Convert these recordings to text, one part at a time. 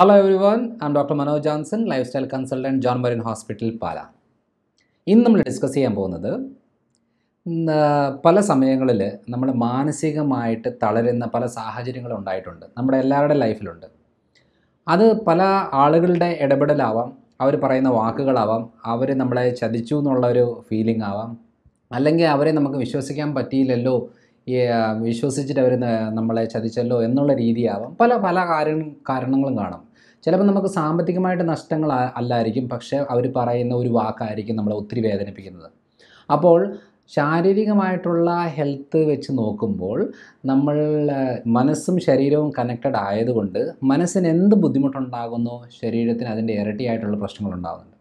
hello everyone am doctor Manoj Johnson lifestyle consultant John Marin hospital Pala ഇന്ന് നമ്മൾ discuss ചെയ്യാൻ പോകുന്നത് പല സമയങ്ങളിൽ നമ്മൾ മാനസികമായിട്ട് തളരുന്ന പല സാഹചര്യങ്ങളും ഉണ്ടായിട്ടുണ്ട് നമ്മുടെ എല്ലാവരുടെ ലൈഫിലുണ്ട് അത് പല ആളുകളുടെ ഇടപെടലാവാം അവർ പറയുന്ന വാക്കുകളാവാം അവർ നമ്മളെ ചതിച്ചു എന്നുള്ളൊരു ഫീലിംഗ് ആവാം അല്ലെങ്കിൽ അവരെ നമുക്ക് വിശ്വസിക്കാൻ പറ്റിയില്ലല്ലോ വിശ്വസിച്ചിട്ട് അവർ നമ്മളെ ചതിച്ചല്ലോ എന്നുള്ള രീതിയാവാം പല പല കാര്യ കാരണങ്ങളും കാണാം ചിലപ്പോൾ നമുക്ക് സാമ്പത്തികമായിട്ട് നഷ്ടങ്ങൾ അല്ലായിരിക്കും പക്ഷേ അവർ പറയുന്ന ഒരു വാക്കായിരിക്കും നമ്മളെ ഒത്തിരി വേദനിപ്പിക്കുന്നത് അപ്പോൾ ശാരീരികമായിട്ടുള്ള ഹെൽത്ത് വെച്ച് നോക്കുമ്പോൾ നമ്മൾ മനസ്സും ശരീരവും കണക്റ്റഡ് ആയതുകൊണ്ട് മനസ്സിന് എന്ത് ബുദ്ധിമുട്ടുണ്ടാകുന്നു ശരീരത്തിന് അതിൻ്റെ ഇരട്ടിയായിട്ടുള്ള പ്രശ്നങ്ങളുണ്ടാകുന്നുണ്ട്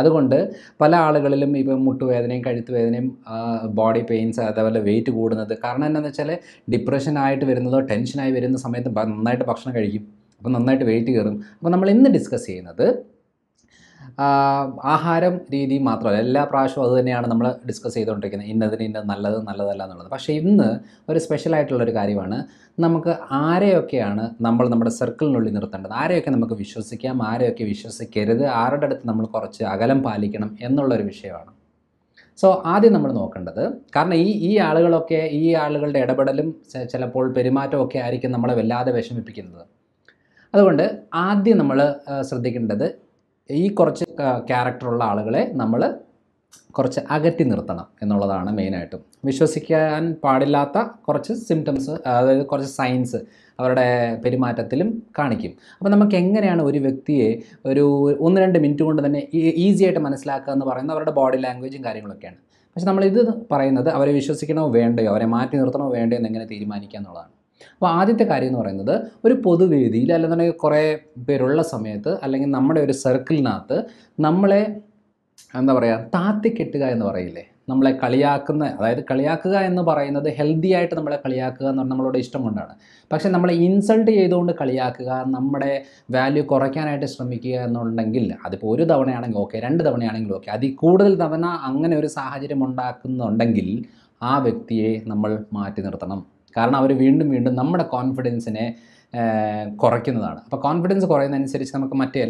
അതുകൊണ്ട് പല ആളുകളിലും ഇപ്പം മുട്ടുവേദനയും വേദനയും ബോഡി പെയിൻസ് അതേപോലെ വെയിറ്റ് കൂടുന്നത് കാരണം എന്താണെന്ന് വെച്ചാൽ ഡിപ്രഷനായിട്ട് വരുന്നതോ ടെൻഷനായി വരുന്ന സമയത്ത് നന്നായിട്ട് ഭക്ഷണം കഴിക്കും അപ്പോൾ നന്നായിട്ട് വെയിറ്റ് കയറും അപ്പോൾ നമ്മൾ ഇന്ന് ഡിസ്കസ് ചെയ്യുന്നത് ആഹാരം രീതി മാത്രമല്ല എല്ലാ പ്രാവശ്യവും അത് തന്നെയാണ് നമ്മൾ ഡിസ്കസ് ചെയ്തുകൊണ്ടിരിക്കുന്നത് ഇന്നതിന് ഇന്ന നല്ലത് നല്ലതല്ല എന്നുള്ളത് പക്ഷേ ഇന്ന് ഒരു സ്പെഷ്യലായിട്ടുള്ളൊരു കാര്യമാണ് നമുക്ക് ആരെയൊക്കെയാണ് നമ്മൾ നമ്മുടെ സർക്കിളിനുള്ളിൽ നിർത്തേണ്ടത് ആരെയൊക്കെ നമുക്ക് വിശ്വസിക്കാം ആരെയൊക്കെ വിശ്വസിക്കരുത് ആരുടെ അടുത്ത് നമ്മൾ കുറച്ച് അകലം പാലിക്കണം എന്നുള്ളൊരു വിഷയമാണ് സോ ആദ്യം നമ്മൾ നോക്കേണ്ടത് കാരണം ഈ ഈ ആളുകളൊക്കെ ഈ ആളുകളുടെ ഇടപെടലും ചിലപ്പോൾ പെരുമാറ്റമൊക്കെ ആയിരിക്കും നമ്മളെ വല്ലാതെ വിഷമിപ്പിക്കുന്നത് അതുകൊണ്ട് ആദ്യം നമ്മൾ ശ്രദ്ധിക്കേണ്ടത് ഈ കുറച്ച് ക്യാരക്ടറുള്ള ആളുകളെ നമ്മൾ കുറച്ച് അകറ്റി നിർത്തണം എന്നുള്ളതാണ് മെയിനായിട്ടും വിശ്വസിക്കാൻ പാടില്ലാത്ത കുറച്ച് സിംറ്റംസ് അതായത് കുറച്ച് സൈൻസ് അവരുടെ പെരുമാറ്റത്തിലും കാണിക്കും അപ്പോൾ നമുക്ക് എങ്ങനെയാണ് ഒരു വ്യക്തിയെ ഒരു ഒന്ന് രണ്ട് മിനിറ്റ് കൊണ്ട് തന്നെ ഈസി ആയിട്ട് മനസ്സിലാക്കുക എന്ന് പറയുന്നത് അവരുടെ ബോഡി ലാംഗ്വേജും കാര്യങ്ങളൊക്കെയാണ് പക്ഷെ നമ്മളിത് പറയുന്നത് അവരെ വിശ്വസിക്കണോ വേണ്ടയോ അവരെ മാറ്റി നിർത്തണോ വേണ്ടയോ എന്ന് എങ്ങനെ തീരുമാനിക്കുക എന്നുള്ളതാണ് അപ്പോൾ ആദ്യത്തെ കാര്യം എന്ന് പറയുന്നത് ഒരു പൊതുവേദിയിൽ അല്ലെന്നുണ്ടെങ്കിൽ കുറേ പേരുള്ള സമയത്ത് അല്ലെങ്കിൽ നമ്മുടെ ഒരു സർക്കിളിനകത്ത് നമ്മളെ എന്താ പറയുക താത്തിക്കെട്ടുക എന്ന് പറയില്ലേ നമ്മളെ കളിയാക്കുന്ന അതായത് കളിയാക്കുക എന്ന് പറയുന്നത് ഹെൽത്തി ആയിട്ട് നമ്മളെ കളിയാക്കുക എന്ന് പറഞ്ഞാൽ നമ്മളോട് ഇഷ്ടം കൊണ്ടാണ് പക്ഷേ നമ്മളെ ഇൻസൾട്ട് ചെയ്തുകൊണ്ട് കളിയാക്കുക നമ്മുടെ വാല്യൂ കുറയ്ക്കാനായിട്ട് ശ്രമിക്കുക എന്നുണ്ടെങ്കിൽ അതിപ്പോൾ ഒരു തവണയാണെങ്കിൽ ഓക്കെ രണ്ട് തവണയാണെങ്കിലും ഓക്കെ അതിൽ കൂടുതൽ തവണ അങ്ങനെ ഒരു സാഹചര്യം ഉണ്ടാക്കുന്നുണ്ടെങ്കിൽ ആ വ്യക്തിയെ നമ്മൾ മാറ്റി നിർത്തണം കാരണം അവർ വീണ്ടും വീണ്ടും നമ്മുടെ കോൺഫിഡൻസിനെ കുറയ്ക്കുന്നതാണ് അപ്പോൾ കോൺഫിഡൻസ് കുറയുന്നതനുസരിച്ച് നമുക്ക് മറ്റെല്ലാ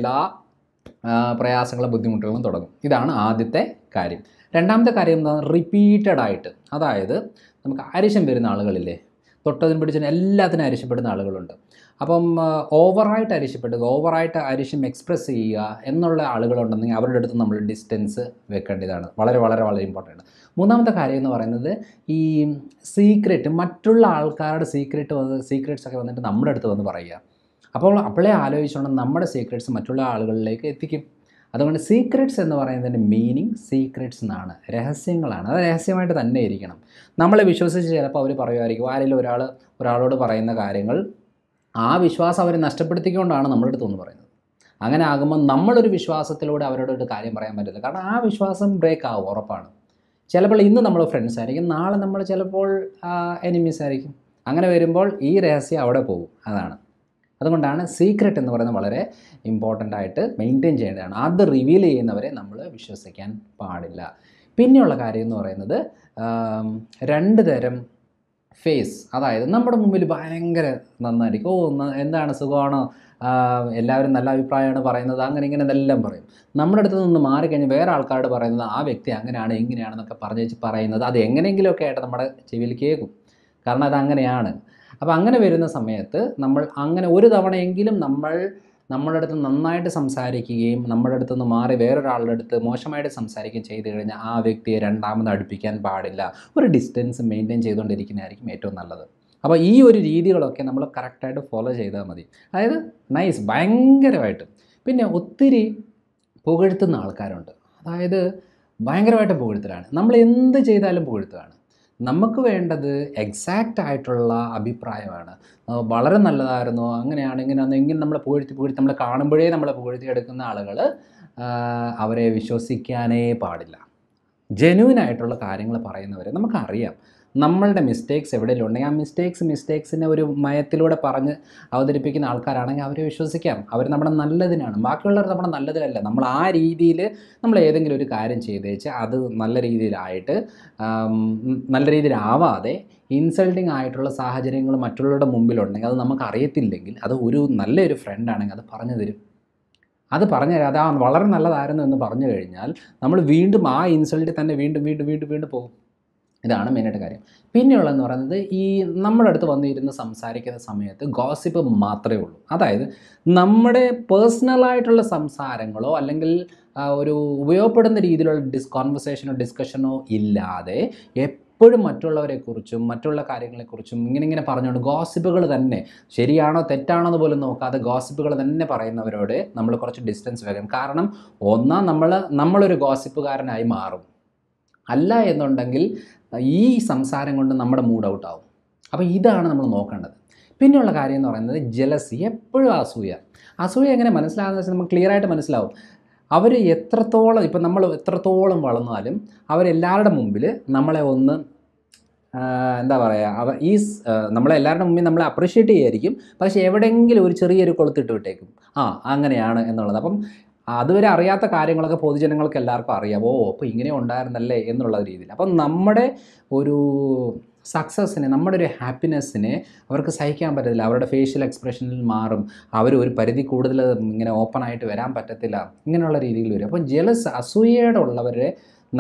എല്ലാ പ്രയാസങ്ങളും ബുദ്ധിമുട്ടുകളും തുടങ്ങും ഇതാണ് ആദ്യത്തെ കാര്യം രണ്ടാമത്തെ കാര്യം എന്താണ് റിപ്പീറ്റഡ് ആയിട്ട് അതായത് നമുക്ക് അരിശം വരുന്ന ആളുകളില്ലേ തൊട്ടതിന് പിടിച്ചതിന് എല്ലാത്തിനും അരിശപ്പെടുന്ന ആളുകളുണ്ട് അപ്പം ഓവറായിട്ട് അരിശപ്പെടുക ഓവറായിട്ട് അരിശം എക്സ്പ്രസ് ചെയ്യുക എന്നുള്ള ആളുകളുണ്ടെങ്കിൽ അവരുടെ അടുത്ത് നമ്മൾ ഡിസ്റ്റൻസ് വെക്കേണ്ടതാണ് വളരെ വളരെ വളരെ ഇമ്പോർട്ടൻ്റ് മൂന്നാമത്തെ കാര്യം എന്ന് പറയുന്നത് ഈ സീക്രറ്റ് മറ്റുള്ള ആൾക്കാരുടെ സീക്രറ്റ് വന്ന് സീക്രറ്റ്സ് ഒക്കെ വന്നിട്ട് നമ്മുടെ അടുത്ത് വന്ന് പറയുക അപ്പോൾ അപ്പോഴേ ആലോചിച്ചുകൊണ്ട് നമ്മുടെ സീക്രറ്റ്സ് മറ്റുള്ള ആളുകളിലേക്ക് എത്തിക്കും അതുകൊണ്ട് സീക്രട്സ് എന്ന് പറയുന്നതിൻ്റെ മീനിങ് സീക്രട്സ് എന്നാണ് രഹസ്യങ്ങളാണ് അത് രഹസ്യമായിട്ട് തന്നെ ഇരിക്കണം നമ്മളെ വിശ്വസിച്ച് ചിലപ്പോൾ അവർ പറയുമായിരിക്കും ആരെങ്കിലും ഒരാൾ ഒരാളോട് പറയുന്ന കാര്യങ്ങൾ ആ വിശ്വാസം അവരെ നഷ്ടപ്പെടുത്തിക്കൊണ്ടാണ് നമ്മളുടെ അടുത്ത് പറയുന്നത് അങ്ങനെ ആകുമ്പോൾ നമ്മളൊരു വിശ്വാസത്തിലൂടെ അവരോട് ഒരു കാര്യം പറയാൻ പറ്റില്ല കാരണം ആ വിശ്വാസം ബ്രേക്ക് ആവും ഉറപ്പാണ് ചിലപ്പോൾ ഇന്ന് നമ്മൾ ഫ്രണ്ട്സ് ആയിരിക്കും നാളെ നമ്മൾ ചിലപ്പോൾ എനിമീസ് ആയിരിക്കും അങ്ങനെ വരുമ്പോൾ ഈ രഹസ്യം അവിടെ പോകും അതാണ് അതുകൊണ്ടാണ് സീക്രട്ട് എന്ന് പറയുന്നത് വളരെ ഇമ്പോർട്ടൻ്റ് ആയിട്ട് മെയിൻറ്റെയിൻ ചെയ്യേണ്ടതാണ് അത് റിവീൽ ചെയ്യുന്നവരെ നമ്മൾ വിശ്വസിക്കാൻ പാടില്ല പിന്നെയുള്ള കാര്യം എന്ന് പറയുന്നത് രണ്ട് തരം ഫേസ് അതായത് നമ്മുടെ മുമ്പിൽ ഭയങ്കര നന്നായിരിക്കും ഓ എന്താണ് സുഖമാണോ എല്ലാവരും നല്ല അഭിപ്രായമാണ് പറയുന്നത് അങ്ങനെ ഇങ്ങനെ എന്നെല്ലാം പറയും നമ്മുടെ അടുത്ത് നിന്ന് മാറിക്കഴിഞ്ഞ് വേറെ ആൾക്കാരോട് പറയുന്നത് ആ വ്യക്തി അങ്ങനെയാണ് എങ്ങനെയാണെന്നൊക്കെ പറഞ്ഞേച്ച് പറയുന്നത് അത് എങ്ങനെയെങ്കിലുമൊക്കെ ആയിട്ട് നമ്മുടെ ചെവിയിൽ കേൾക്കും കാരണം അത് അങ്ങനെയാണ് അപ്പോൾ അങ്ങനെ വരുന്ന സമയത്ത് നമ്മൾ അങ്ങനെ ഒരു തവണയെങ്കിലും നമ്മൾ നമ്മുടെ അടുത്ത് നന്നായിട്ട് സംസാരിക്കുകയും നമ്മുടെ അടുത്ത് നിന്ന് മാറി വേറൊരാളുടെ അടുത്ത് മോശമായിട്ട് സംസാരിക്കുകയും ചെയ്തു കഴിഞ്ഞാൽ ആ വ്യക്തിയെ രണ്ടാമത് അടുപ്പിക്കാൻ പാടില്ല ഒരു ഡിസ്റ്റൻസ് മെയിൻറ്റെയിൻ ചെയ്തുകൊണ്ടിരിക്കുന്നതായിരിക്കും ഏറ്റവും നല്ലത് അപ്പോൾ ഈ ഒരു രീതികളൊക്കെ നമ്മൾ കറക്റ്റായിട്ട് ഫോളോ ചെയ്താൽ മതി അതായത് നൈസ് ഭയങ്കരമായിട്ട് പിന്നെ ഒത്തിരി പുകഴ്ത്തുന്ന ആൾക്കാരുണ്ട് അതായത് ഭയങ്കരമായിട്ട് പുകഴ്ത്തലാണ് നമ്മൾ എന്ത് ചെയ്താലും പുകഴ്ത്തുകയാണ് നമുക്ക് വേണ്ടത് എക്സാക്റ്റ് ആയിട്ടുള്ള അഭിപ്രായമാണ് വളരെ നല്ലതായിരുന്നു അങ്ങനെയാണ് ഇങ്ങനെയാണ് ഇങ്ങനെ നമ്മളെ പുകഴ്ത്തി പുകഴ്ത്തി നമ്മളെ കാണുമ്പോഴേ നമ്മളെ പുകഴ്ത്തി എടുക്കുന്ന ആളുകൾ അവരെ വിശ്വസിക്കാനേ പാടില്ല ജെന്യൂൻ ആയിട്ടുള്ള കാര്യങ്ങൾ പറയുന്നവരെ നമുക്കറിയാം നമ്മളുടെ മിസ്റ്റേക്സ് എവിടെയെങ്കിലും ഉണ്ടെങ്കിൽ ആ മിസ്റ്റേക്സ് മിസ്റ്റേക്സിനെ ഒരു മയത്തിലൂടെ പറഞ്ഞ് അവതരിപ്പിക്കുന്ന ആൾക്കാരാണെങ്കിൽ അവരെ വിശ്വസിക്കാം അവർ നമ്മുടെ നല്ലതിനാണ് ബാക്കിയുള്ളവർ നമ്മുടെ നല്ലതിനല്ല നമ്മൾ ആ രീതിയിൽ നമ്മൾ ഏതെങ്കിലും ഒരു കാര്യം ചെയ്തേച്ച് അത് നല്ല രീതിയിലായിട്ട് നല്ല രീതിയിലാവാതെ ഇൻസൾട്ടിങ് ആയിട്ടുള്ള സാഹചര്യങ്ങൾ മറ്റുള്ളവരുടെ മുമ്പിലുണ്ടെങ്കിൽ അത് നമുക്ക് അറിയത്തില്ലെങ്കിൽ അത് ഒരു നല്ലൊരു ഫ്രണ്ടാണെങ്കിൽ അത് പറഞ്ഞു തരും അത് പറഞ്ഞു തരാം അത് വളരെ നല്ലതായിരുന്നു എന്ന് പറഞ്ഞു കഴിഞ്ഞാൽ നമ്മൾ വീണ്ടും ആ ഇൻസൾട്ടിൽ തന്നെ വീണ്ടും വീണ്ടും വീണ്ടും വീണ്ടും പോകും ഇതാണ് മെയിനായിട്ട് കാര്യം പിന്നെയുള്ളതെന്ന് പറയുന്നത് ഈ നമ്മുടെ അടുത്ത് വന്നിരുന്ന് സംസാരിക്കുന്ന സമയത്ത് ഗോസിപ്പ് മാത്രമേ ഉള്ളൂ അതായത് നമ്മുടെ പേഴ്സണലായിട്ടുള്ള സംസാരങ്ങളോ അല്ലെങ്കിൽ ഒരു ഉപയോഗപ്പെടുന്ന രീതിയിലുള്ള ഡിസ് കോൺവെർസേഷനോ ഡിസ്കഷനോ ഇല്ലാതെ എപ്പോഴും മറ്റുള്ളവരെക്കുറിച്ചും മറ്റുള്ള കാര്യങ്ങളെക്കുറിച്ചും ഇങ്ങനെ ഇങ്ങനെ പറഞ്ഞുകൊണ്ട് ഗോസിപ്പുകൾ തന്നെ ശരിയാണോ തെറ്റാണോ എന്ന് പോലും നോക്കാതെ ഗോസിപ്പുകൾ തന്നെ പറയുന്നവരോട് നമ്മൾ കുറച്ച് ഡിസ്റ്റൻസ് വരും കാരണം ഒന്നാം നമ്മൾ നമ്മളൊരു ഗോസിപ്പുകാരനായി മാറും അല്ല എന്നുണ്ടെങ്കിൽ ഈ സംസാരം കൊണ്ട് നമ്മുടെ മൂഡ് ഔട്ട് ആവും അപ്പോൾ ഇതാണ് നമ്മൾ നോക്കേണ്ടത് പിന്നെയുള്ള കാര്യം എന്ന് പറയുന്നത് ജലസി എപ്പോഴും അസൂയ അസൂയ എങ്ങനെ മനസ്സിലാകുന്ന വെച്ചാൽ നമുക്ക് ക്ലിയറായിട്ട് മനസ്സിലാവും അവർ എത്രത്തോളം ഇപ്പം നമ്മൾ എത്രത്തോളം വളർന്നാലും അവരെല്ലാവരുടെ മുമ്പിൽ നമ്മളെ ഒന്ന് എന്താ പറയുക അവ ഈ നമ്മളെല്ലാവരുടെ മുമ്പിൽ നമ്മളെ അപ്രീഷിയേറ്റ് ചെയ്യായിരിക്കും പക്ഷേ എവിടെയെങ്കിലും ഒരു ചെറിയൊരു കൊളുത്തിട്ട് വിട്ടേക്കും ആ അങ്ങനെയാണ് എന്നുള്ളത് അപ്പം അതുവരെ അറിയാത്ത കാര്യങ്ങളൊക്കെ പൊതുജനങ്ങൾക്ക് എല്ലാവർക്കും അറിയാം ഓ അപ്പോൾ ഇങ്ങനെ ഉണ്ടായിരുന്നല്ലേ എന്നുള്ള രീതിയിൽ അപ്പം നമ്മുടെ ഒരു സക്സസ്സിനെ നമ്മുടെ ഒരു ഹാപ്പിനെസ്സിനെ അവർക്ക് സഹിക്കാൻ പറ്റത്തില്ല അവരുടെ ഫേഷ്യൽ എക്സ്പ്രഷനിൽ മാറും അവർ ഒരു പരിധി കൂടുതൽ ഇങ്ങനെ ഓപ്പൺ ആയിട്ട് വരാൻ പറ്റത്തില്ല ഇങ്ങനെയുള്ള രീതിയിൽ വരും അപ്പം ജലസ് അസൂയയുടെ ഉള്ളവരെ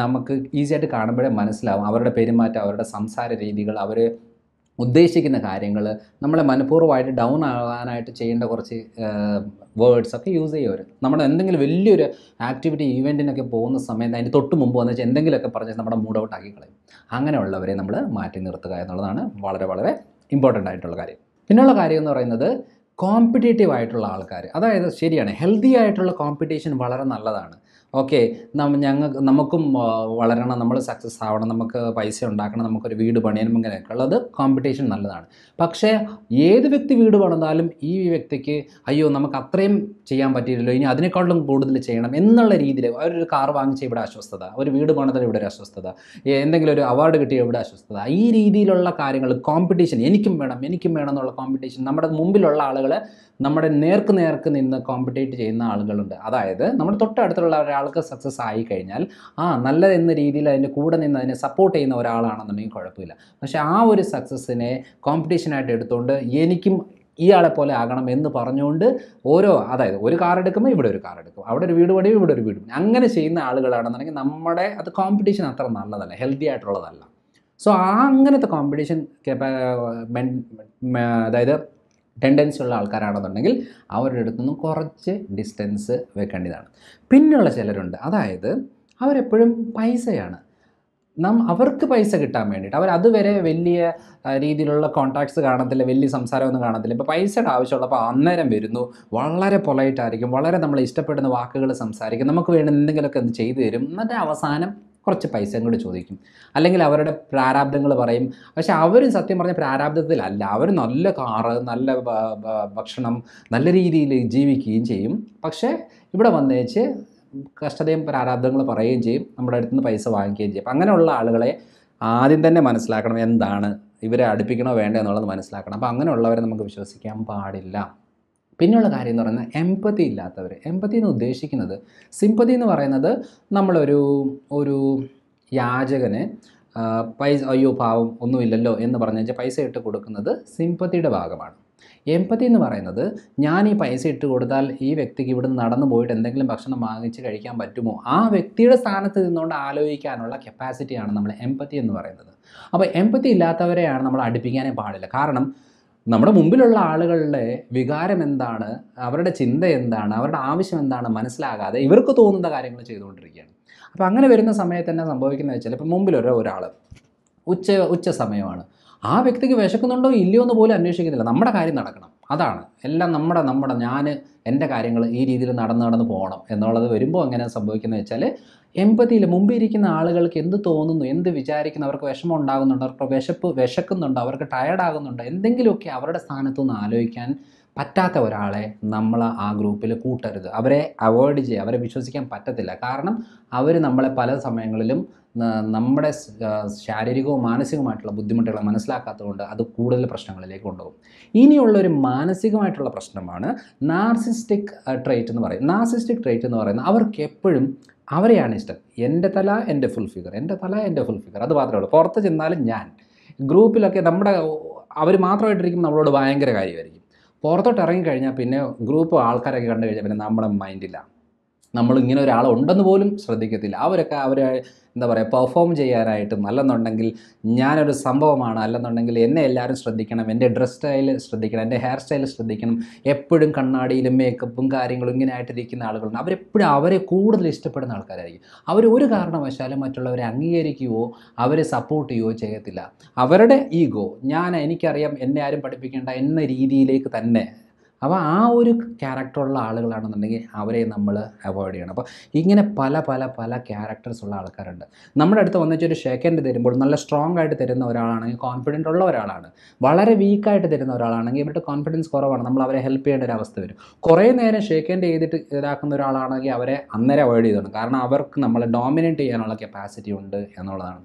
നമുക്ക് ഈസിയായിട്ട് കാണുമ്പോഴേ മനസ്സിലാവും അവരുടെ പെരുമാറ്റം അവരുടെ സംസാര രീതികൾ അവർ ഉദ്ദേശിക്കുന്ന കാര്യങ്ങൾ നമ്മളെ മനഃപൂർവ്വമായിട്ട് ഡൗൺ ആകാനായിട്ട് ചെയ്യേണ്ട കുറച്ച് വേർഡ്സൊക്കെ ഒക്കെ യൂസ് ചെയ്യുമവർ നമ്മുടെ എന്തെങ്കിലും വലിയൊരു ആക്ടിവിറ്റി ഈവെൻറ്റിനൊക്കെ പോകുന്ന സമയത്ത് അതിൻ്റെ തൊട്ട് മുമ്പ് വന്നു വെച്ചാൽ എന്തെങ്കിലുമൊക്കെ പറഞ്ഞ് നമ്മുടെ മൂഡ് ഔട്ട് ആക്കി കളയും അങ്ങനെയുള്ളവരെ നമ്മൾ മാറ്റി നിർത്തുക എന്നുള്ളതാണ് വളരെ വളരെ ഇമ്പോർട്ടൻ്റ് ആയിട്ടുള്ള കാര്യം പിന്നെയുള്ള കാര്യം എന്ന് പറയുന്നത് കോമ്പറ്റേറ്റീവ് ആയിട്ടുള്ള ആൾക്കാർ അതായത് ശരിയാണ് ഹെൽത്തി ആയിട്ടുള്ള കോമ്പറ്റീഷൻ വളരെ നല്ലതാണ് ഓക്കെ ഞങ്ങൾ നമുക്കും വളരണം നമ്മൾ സക്സസ് ആവണം നമുക്ക് പൈസ ഉണ്ടാക്കണം നമുക്കൊരു വീട് പണിയണം ഇങ്ങനെയൊക്കെ ഉള്ളത് കോമ്പറ്റീഷൻ നല്ലതാണ് പക്ഷേ ഏത് വ്യക്തി വീട് പണിതാലും ഈ വ്യക്തിക്ക് അയ്യോ നമുക്ക് അത്രയും ചെയ്യാൻ പറ്റിയില്ലല്ലോ ഇനി അതിനേക്കാളും കൂടുതൽ ചെയ്യണം എന്നുള്ള രീതിയിൽ അവരൊരു കാർ വാങ്ങിച്ച ഇവിടെ അസ്വസ്ഥത ഒരു വീട് പണിതാൽ ഇവിടെ ഒരു അസ്വസ്ഥത എന്തെങ്കിലും ഒരു അവാർഡ് കിട്ടിയ ഇവിടെ അസ്വസ്ഥത ഈ രീതിയിലുള്ള കാര്യങ്ങൾ കോമ്പറ്റീഷൻ എനിക്കും വേണം എനിക്കും വേണം എന്നുള്ള കോമ്പറ്റീഷൻ നമ്മുടെ മുമ്പിലുള്ള ആളുകളെ നമ്മുടെ നേർക്ക് നേർക്ക് നിന്ന് കോമ്പറ്റേറ്റ് ചെയ്യുന്ന ആളുകളുണ്ട് അതായത് നമ്മുടെ തൊട്ടടുത്തുള്ള ഒരാൾ ഒരാൾക്ക് സക്സസ് ആയി കഴിഞ്ഞാൽ ആ നല്ല എന്ന രീതിയിൽ അതിൻ്റെ കൂടെ നിന്ന് അതിനെ സപ്പോർട്ട് ചെയ്യുന്ന ഒരാളാണെന്നുണ്ടെങ്കിൽ കുഴപ്പമില്ല പക്ഷേ ആ ഒരു സക്സസ്സിനെ കോമ്പറ്റീഷനായിട്ട് എടുത്തുകൊണ്ട് എനിക്കും ഇയാളെ പോലെ ആകണം എന്ന് പറഞ്ഞുകൊണ്ട് ഓരോ അതായത് ഒരു കാർ എടുക്കുമ്പോൾ ഇവിടെ ഒരു കാർ എടുക്കും അവിടെ ഒരു വീട് പണിയും ഇവിടെ ഒരു വീട് പണി അങ്ങനെ ചെയ്യുന്ന ആളുകളാണെന്നുണ്ടെങ്കിൽ നമ്മുടെ അത് കോമ്പറ്റീഷൻ അത്ര നല്ലതല്ല ഹെൽത്തി ആയിട്ടുള്ളതല്ല സോ ആ അങ്ങനത്തെ കോമ്പറ്റീഷൻ അതായത് ടെൻഡൻസി ഉള്ള ആൾക്കാരാണെന്നുണ്ടെങ്കിൽ അവരുടെ അടുത്തു നിന്നും കുറച്ച് ഡിസ്റ്റൻസ് വെക്കേണ്ടതാണ് പിന്നെയുള്ള ചിലരുണ്ട് അതായത് അവരെപ്പോഴും പൈസയാണ് നാം അവർക്ക് പൈസ കിട്ടാൻ വേണ്ടിയിട്ട് അവർ അതുവരെ വലിയ രീതിയിലുള്ള കോൺടാക്ട്സ് കാണത്തില്ല വലിയ സംസാരമൊന്നും കാണത്തില്ല ഇപ്പോൾ പൈസയുടെ ആവശ്യമുള്ളപ്പോൾ അന്നേരം വരുന്നു വളരെ പൊളൈറ്റായിരിക്കും വളരെ നമ്മൾ ഇഷ്ടപ്പെടുന്ന വാക്കുകൾ സംസാരിക്കും നമുക്ക് വേണ്ടി എന്തെങ്കിലുമൊക്കെ ഒന്ന് ചെയ്തു തരും എന്നിട്ട് അവസാനം കുറച്ച് പൈസയും കൂടി ചോദിക്കും അല്ലെങ്കിൽ അവരുടെ പ്രാരാബ്ദങ്ങൾ പറയും പക്ഷെ അവരും സത്യം പറഞ്ഞ പ്രാരാബ്ദത്തിലല്ല അവർ നല്ല കാറ് നല്ല ഭക്ഷണം നല്ല രീതിയിൽ ജീവിക്കുകയും ചെയ്യും പക്ഷേ ഇവിടെ വന്നേച്ച് കഷ്ടതയും പ്രാരാബ്ദങ്ങൾ പറയുകയും ചെയ്യും നമ്മുടെ അടുത്തുനിന്ന് പൈസ വാങ്ങിക്കുകയും ചെയ്യും അപ്പം അങ്ങനെയുള്ള ആളുകളെ ആദ്യം തന്നെ മനസ്സിലാക്കണം എന്താണ് ഇവരെ അടുപ്പിക്കണോ വേണ്ട എന്നുള്ളത് മനസ്സിലാക്കണം അപ്പോൾ അങ്ങനെയുള്ളവരെ നമുക്ക് വിശ്വസിക്കാൻ പാടില്ല പിന്നെയുള്ള കാര്യം എന്ന് പറയുന്നത് എമ്പത്തി ഇല്ലാത്തവർ എമ്പത്തി എന്ന് ഉദ്ദേശിക്കുന്നത് സിമ്പതി എന്ന് പറയുന്നത് നമ്മളൊരു ഒരു യാചകന് പൈസ അയ്യോ പാവം ഒന്നുമില്ലല്ലോ എന്ന് പറഞ്ഞു കഴിഞ്ഞാൽ പൈസ ഇട്ട് കൊടുക്കുന്നത് സിമ്പതിയുടെ ഭാഗമാണ് എമ്പതി എന്ന് പറയുന്നത് ഞാൻ ഈ പൈസ ഇട്ട് കൊടുത്താൽ ഈ വ്യക്തിക്ക് ഇവിടെ നിന്ന് നടന്നു പോയിട്ട് എന്തെങ്കിലും ഭക്ഷണം വാങ്ങിച്ച് കഴിക്കാൻ പറ്റുമോ ആ വ്യക്തിയുടെ സ്ഥാനത്ത് നിന്നുകൊണ്ട് ആലോചിക്കാനുള്ള കപ്പാസിറ്റിയാണ് നമ്മൾ എമ്പത്തി എന്ന് പറയുന്നത് അപ്പോൾ എമ്പത്തി ഇല്ലാത്തവരെയാണ് നമ്മൾ അടുപ്പിക്കാനേ പാടില്ല കാരണം നമ്മുടെ മുമ്പിലുള്ള ആളുകളുടെ വികാരം എന്താണ് അവരുടെ ചിന്ത എന്താണ് അവരുടെ ആവശ്യം എന്താണ് മനസ്സിലാകാതെ ഇവർക്ക് തോന്നുന്ന കാര്യങ്ങൾ ചെയ്തുകൊണ്ടിരിക്കുകയാണ് അപ്പോൾ അങ്ങനെ വരുന്ന സമയത്ത് തന്നെ സംഭവിക്കുന്നത് വെച്ചാൽ ഇപ്പോൾ മുമ്പിലൊരു ഒരാൾ ഉച്ച ഉച്ച സമയമാണ് ആ വ്യക്തിക്ക് വിശക്കുന്നുണ്ടോ ഇല്ലയോ എന്ന് പോലും അന്വേഷിക്കുന്നില്ല നമ്മുടെ കാര്യം നടക്കണം അതാണ് എല്ലാം നമ്മുടെ നമ്മുടെ ഞാൻ എൻ്റെ കാര്യങ്ങൾ ഈ രീതിയിൽ നടന്ന് നടന്ന് പോകണം എന്നുള്ളത് വരുമ്പോൾ എങ്ങനെയാണ് സംഭവിക്കുന്നത് വെച്ചാൽ എമ്പതിയിൽ മുമ്പിരിക്കുന്ന ആളുകൾക്ക് എന്ത് തോന്നുന്നു എന്ത് വിചാരിക്കുന്നു അവർക്ക് വിഷമം ഉണ്ടാകുന്നുണ്ട് അവർക്ക് വിശപ്പ് വിശക്കുന്നുണ്ട് അവർക്ക് ടയർഡാകുന്നുണ്ട് എന്തെങ്കിലുമൊക്കെ അവരുടെ നിന്ന് ആലോചിക്കാൻ പറ്റാത്ത ഒരാളെ നമ്മൾ ആ ഗ്രൂപ്പിൽ കൂട്ടരുത് അവരെ അവോയ്ഡ് ചെയ്യുക അവരെ വിശ്വസിക്കാൻ പറ്റത്തില്ല കാരണം അവർ നമ്മളെ പല സമയങ്ങളിലും നമ്മുടെ ശാരീരികവും മാനസികവുമായിട്ടുള്ള ബുദ്ധിമുട്ടുകൾ മനസ്സിലാക്കാത്തതുകൊണ്ട് അത് കൂടുതൽ പ്രശ്നങ്ങളിലേക്ക് കൊണ്ടുപോകും ഇനിയുള്ളൊരു ഒരു മാനസികമായിട്ടുള്ള പ്രശ്നമാണ് നാർസിസ്റ്റിക് ട്രേറ്റ് എന്ന് പറയും നാർസിസ്റ്റിക് ട്രേറ്റ് എന്ന് പറയുന്നത് അവർക്ക് എപ്പോഴും അവരെയാണ് ഇഷ്ടം എൻ്റെ തല എൻ്റെ ഫുൾ ഫിഗർ എൻ്റെ തല എൻ്റെ ഫുൾ ഫിഗർ അത് മാത്രമേ ഉള്ളൂ പുറത്ത് ചെന്നാലും ഞാൻ ഗ്രൂപ്പിലൊക്കെ നമ്മുടെ അവർ മാത്രമായിട്ടിരിക്കുമ്പോൾ നമ്മളോട് ഭയങ്കര കാര്യമായിരിക്കും പുറത്തോട്ട് ഇറങ്ങിക്കഴിഞ്ഞാൽ പിന്നെ ഗ്രൂപ്പ് ആൾക്കാരൊക്കെ കണ്ടു കഴിഞ്ഞാൽ പിന്നെ നമ്മുടെ മൈൻഡില്ല നമ്മൾ ഇങ്ങനെ ഒരാളുണ്ടെന്ന് പോലും ശ്രദ്ധിക്കത്തില്ല അവരൊക്കെ അവരെ എന്താ പറയുക പെർഫോം ചെയ്യാനായിട്ട് നല്ലെന്നുണ്ടെങ്കിൽ ഞാനൊരു സംഭവമാണ് അല്ലെന്നുണ്ടെങ്കിൽ എന്നെ എല്ലാവരും ശ്രദ്ധിക്കണം എൻ്റെ ഡ്രസ് സ്റ്റൈൽ ശ്രദ്ധിക്കണം എൻ്റെ ഹെയർ സ്റ്റൈൽ ശ്രദ്ധിക്കണം എപ്പോഴും കണ്ണാടിയിലും മേക്കപ്പും കാര്യങ്ങളും ഇങ്ങനെ ആയിട്ടിരിക്കുന്ന ആളുകളുണ്ട് അവരെപ്പോഴും അവരെ കൂടുതൽ ഇഷ്ടപ്പെടുന്ന ആൾക്കാരായിരിക്കും അവർ ഒരു കാരണവശാലും മറ്റുള്ളവരെ അംഗീകരിക്കുകയോ അവരെ സപ്പോർട്ട് ചെയ്യുകയോ ചെയ്യത്തില്ല അവരുടെ ഈഗോ ഞാൻ എനിക്കറിയാം എന്നെ ആരും പഠിപ്പിക്കേണ്ട എന്ന രീതിയിലേക്ക് തന്നെ അപ്പോൾ ആ ഒരു ക്യാരക്ടറുള്ള ആളുകളാണെന്നുണ്ടെങ്കിൽ അവരെ നമ്മൾ അവോയ്ഡ് ചെയ്യണം അപ്പോൾ ഇങ്ങനെ പല പല പല ക്യാരക്ടേഴ്സ് ഉള്ള ആൾക്കാരുണ്ട് നമ്മുടെ അടുത്ത് വന്നിട്ടൊരു ഷേക്കൻഡ് തരുമ്പോൾ നല്ല സ്ട്രോങ് ആയിട്ട് തരുന്ന ഒരാളാണെങ്കിൽ കോൺഫിഡൻറ്റ് ഉള്ള ഒരാളാണ് വളരെ വീക്കായിട്ട് തരുന്ന ഒരാളാണെങ്കിൽ ഇവരുടെ കോൺഫിഡൻസ് കുറവാണ് നമ്മൾ അവരെ ഹെൽപ്പ് ചെയ്യേണ്ട ഒരു അവസ്ഥ വരും കുറേ നേരം ഷേക്കൻഡ് ചെയ്തിട്ട് ഇതാക്കുന്ന ഒരാളാണെങ്കിൽ അവരെ അന്നേരം അവോയ്ഡ് ചെയ്തോണം കാരണം അവർക്ക് നമ്മളെ ഡോമിനേറ്റ് ചെയ്യാനുള്ള കപ്പാസിറ്റി ഉണ്ട് എന്നുള്ളതാണ്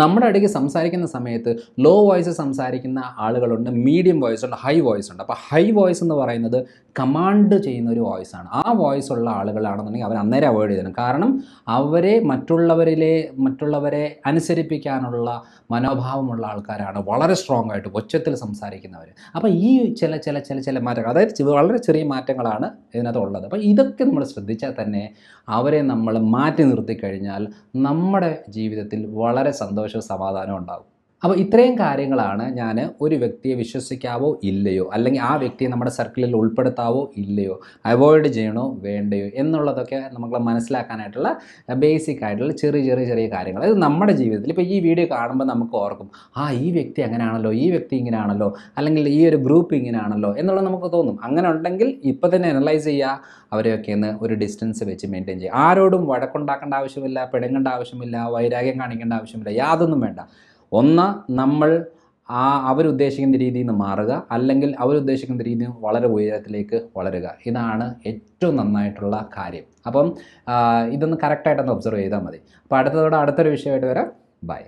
നമ്മുടെ ഇടയ്ക്ക് സംസാരിക്കുന്ന സമയത്ത് ലോ വോയിസ് സംസാരിക്കുന്ന ആളുകളുണ്ട് മീഡിയം വോയിസ് ഉണ്ട് ഹൈ വോയിസ് ഉണ്ട് അപ്പോൾ ഹൈ വോയിസ് എന്ന് പറയുന്നത് കമാൻഡ് ചെയ്യുന്ന ഒരു വോയിസ് ആണ് ആ വോയിസ് ഉള്ള ആളുകളാണെന്നുണ്ടെങ്കിൽ അവർ അന്നേരം അവോയ്ഡ് ചെയ്യണം കാരണം അവരെ മറ്റുള്ളവരിലെ മറ്റുള്ളവരെ അനുസരിപ്പിക്കാനുള്ള മനോഭാവമുള്ള ആൾക്കാരാണ് വളരെ സ്ട്രോങ് ആയിട്ട് ഒച്ചത്തിൽ സംസാരിക്കുന്നവർ അപ്പോൾ ഈ ചില ചില ചില ചില മാറ്റങ്ങൾ അതായത് വളരെ ചെറിയ മാറ്റങ്ങളാണ് ഇതിനകത്ത് ഉള്ളത് അപ്പോൾ ഇതൊക്കെ നമ്മൾ ശ്രദ്ധിച്ചാൽ തന്നെ അവരെ നമ്മൾ മാറ്റി നിർത്തി കഴിഞ്ഞാൽ നമ്മുടെ ജീവിതത്തിൽ വളരെ സന്തോഷവും സമാധാനവും ഉണ്ടാകും അപ്പോൾ ഇത്രയും കാര്യങ്ങളാണ് ഞാൻ ഒരു വ്യക്തിയെ വിശ്വസിക്കാവോ ഇല്ലയോ അല്ലെങ്കിൽ ആ വ്യക്തിയെ നമ്മുടെ സർക്കിളിൽ ഉൾപ്പെടുത്താവോ ഇല്ലയോ അവോയ്ഡ് ചെയ്യണോ വേണ്ടയോ എന്നുള്ളതൊക്കെ നമുക്ക് മനസ്സിലാക്കാനായിട്ടുള്ള ബേസിക് ആയിട്ടുള്ള ചെറിയ ചെറിയ ചെറിയ കാര്യങ്ങൾ അത് നമ്മുടെ ജീവിതത്തിൽ ഇപ്പോൾ ഈ വീഡിയോ കാണുമ്പോൾ നമുക്ക് ഓർക്കും ആ ഈ വ്യക്തി അങ്ങനെയാണല്ലോ ഈ വ്യക്തി ഇങ്ങനെയാണല്ലോ അല്ലെങ്കിൽ ഈ ഒരു ഗ്രൂപ്പ് ഇങ്ങനെയാണല്ലോ എന്നുള്ളത് നമുക്ക് തോന്നും അങ്ങനെ ഉണ്ടെങ്കിൽ ഇപ്പോൾ തന്നെ അനലൈസ് ചെയ്യുക അവരെയൊക്കെ ഒന്ന് ഒരു ഡിസ്റ്റൻസ് വെച്ച് മെയിൻറ്റെയിൻ ചെയ്യുക ആരോടും വഴക്കുണ്ടാക്കേണ്ട ആവശ്യമില്ല പിണങ്ങേണ്ട ആവശ്യമില്ല വൈരാഗ്യം കാണിക്കേണ്ട ആവശ്യമില്ല യാതൊന്നും വേണ്ട ഒന്ന് നമ്മൾ ആ അവരുദ്ദേശിക്കുന്ന രീതിയിൽ നിന്ന് മാറുക അല്ലെങ്കിൽ അവരുദ്ദേശിക്കുന്ന രീതിയിൽ നിന്ന് വളരെ ഉയരത്തിലേക്ക് വളരുക ഇതാണ് ഏറ്റവും നന്നായിട്ടുള്ള കാര്യം അപ്പം ഇതൊന്ന് കറക്റ്റായിട്ടൊന്ന് ഒബ്സർവ് ചെയ്താൽ മതി അപ്പോൾ അടുത്തതോടെ അടുത്തൊരു വിഷയമായിട്ട് വരാം ബൈ